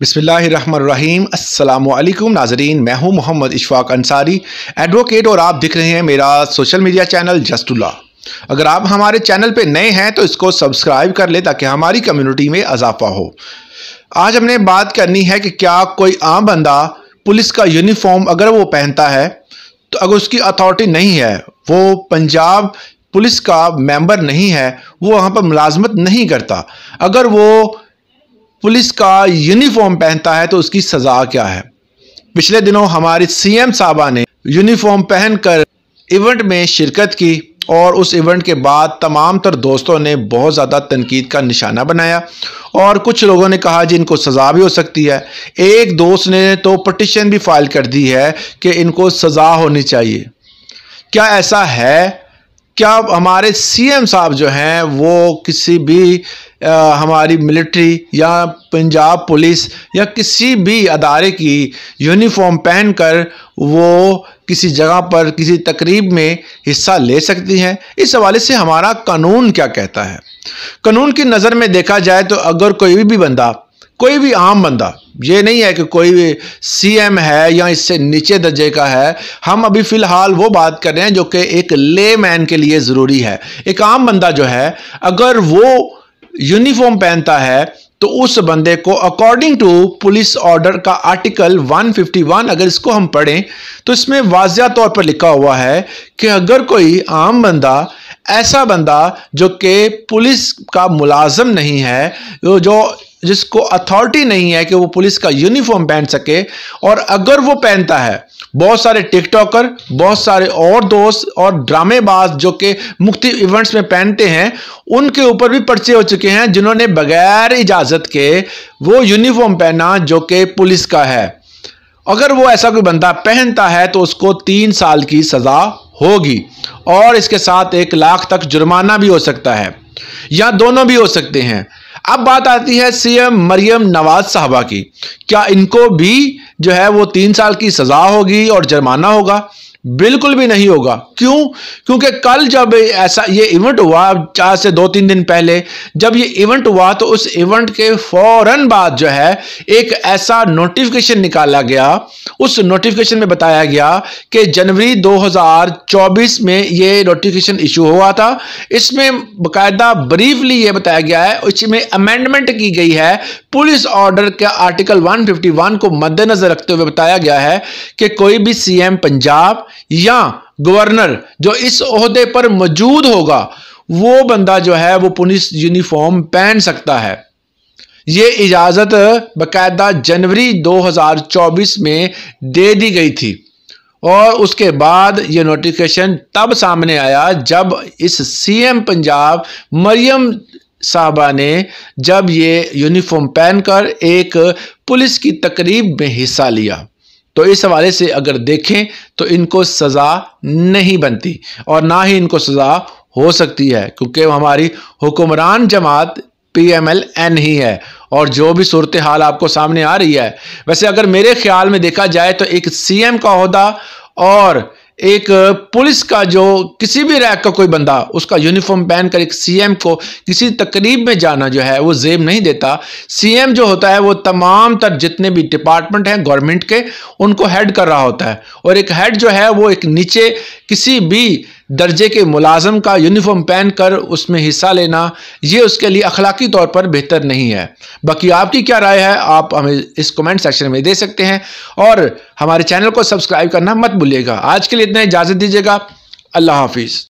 बिसमीम अल्लाम नाजरीन मैं हूं मोहम्मद इशफाक अंसारी एडवोकेट और आप दिख रहे हैं मेरा सोशल मीडिया चैनल जस्टुल्ला अगर आप हमारे चैनल पे नए हैं तो इसको सब्सक्राइब कर लें ताकि हमारी कम्युनिटी में अजाफा हो आज हमने बात करनी है कि क्या कोई आम बंदा पुलिस का यूनिफॉर्म अगर वो पहनता है तो अगर उसकी अथॉरिटी नहीं है वो पंजाब पुलिस का मेंबर नहीं है वो वहाँ पर मुलाजमत नहीं करता अगर वो पुलिस का यूनिफॉर्म पहनता है तो उसकी सज़ा क्या है पिछले दिनों हमारी सीएम साहबा ने यूनिफॉर्म पहनकर इवेंट में शिरकत की और उस इवेंट के बाद तमाम तर दोस्तों ने बहुत ज़्यादा तनकीद का निशाना बनाया और कुछ लोगों ने कहा जी इनको सज़ा भी हो सकती है एक दोस्त ने तो पटिशन भी फाइल कर दी है कि इनको सज़ा होनी चाहिए क्या ऐसा है क्या हमारे सीएम साहब जो हैं वो किसी भी आ, हमारी मिलिट्री या पंजाब पुलिस या किसी भी अदारे की यूनिफॉर्म पहन कर वो किसी जगह पर किसी तकरीब में हिस्सा ले सकती हैं इस हवाले से हमारा कानून क्या कहता है कानून की नज़र में देखा जाए तो अगर कोई भी बंदा कोई भी आम बंदा ये नहीं है कि कोई भी सीएम है या इससे नीचे दर्जे का है हम अभी फ़िलहाल वो बात कर रहे हैं जो कि एक ले मैन के लिए ज़रूरी है एक आम बंदा जो है अगर वो यूनिफॉर्म पहनता है तो उस बंदे को अकॉर्डिंग टू पुलिस ऑर्डर का आर्टिकल 151 अगर इसको हम पढ़ें तो इसमें वाजिया तौर पर लिखा हुआ है कि अगर कोई आम बंदा ऐसा बंदा जो कि पुलिस का मुलाजम नहीं है जो जिसको अथॉरिटी नहीं है कि वो पुलिस का यूनिफॉर्म पहन सके और अगर वो पहनता है बहुत सारे टिकटॉकर बहुत सारे और दोस्त और ड्रामेबाज जो कि मुख्त इवेंट्स में पहनते हैं उनके ऊपर भी पर्चे हो चुके हैं जिन्होंने बगैर इजाज़त के वो यूनिफॉर्म पहना जो कि पुलिस का है अगर वो ऐसा कोई बंदा पहनता है तो उसको तीन साल की सज़ा होगी और इसके साथ एक लाख तक जुर्माना भी हो सकता है या दोनों भी हो सकते हैं अब बात आती है सीएम मरियम नवाज साहबा की क्या इनको भी जो है वो तीन साल की सज़ा होगी और जुर्माना होगा बिल्कुल भी नहीं होगा क्यों क्योंकि कल जब ऐसा ये इवेंट हुआ चार से दो तीन दिन पहले जब ये इवेंट हुआ तो उस इवेंट के फौरन बाद जो है एक ऐसा नोटिफिकेशन निकाला गया उस नोटिफिकेशन में बताया गया कि जनवरी 2024 में ये नोटिफिकेशन इशू हुआ था इसमें बकायदा ब्रीफली ये बताया गया है इसमें अमेंडमेंट की गई है पुलिस ऑर्डर के आर्टिकल वन को मद्देनजर रखते हुए बताया गया है कि कोई भी सीएम पंजाब या गवर्नर जो इस अहदे पर मौजूद होगा वो बंदा जो है वो पुलिस यूनिफॉर्म पहन सकता है ये इजाज़त बकायदा जनवरी 2024 में दे दी गई थी और उसके बाद ये नोटिफिकेशन तब सामने आया जब इस सीएम पंजाब मरियम साहबा ने जब ये यूनिफॉर्म पहनकर एक पुलिस की तकरीब में हिस्सा लिया तो इस हवाले से अगर देखें तो इनको सज़ा नहीं बनती और ना ही इनको सज़ा हो सकती है क्योंकि हमारी हुक्मरान जमात पी एम एल एन ही है और जो भी सूरत हाल आपको सामने आ रही है वैसे अगर मेरे ख्याल में देखा जाए तो एक सी एम का अहदा और एक पुलिस का जो किसी भी रैक का कोई बंदा उसका यूनिफॉर्म पहन कर एक सीएम को किसी तकरीब में जाना जो है वो जेब नहीं देता सीएम जो होता है वो तमाम तर जितने भी डिपार्टमेंट हैं गवर्नमेंट के उनको हेड कर रहा होता है और एक हेड जो है वो एक नीचे किसी भी दर्जे के मुलाजम का यूनिफॉर्म पहन कर उसमें हिस्सा लेना ये उसके लिए अखलाकी तौर पर बेहतर नहीं है बाकी आपकी क्या राय है आप हमें इस कमेंट सेक्शन में दे सकते हैं और हमारे चैनल को सब्सक्राइब करना मत भूलिएगा आज के लिए इतना इजाज़त दीजिएगा अल्लाह हाफिज़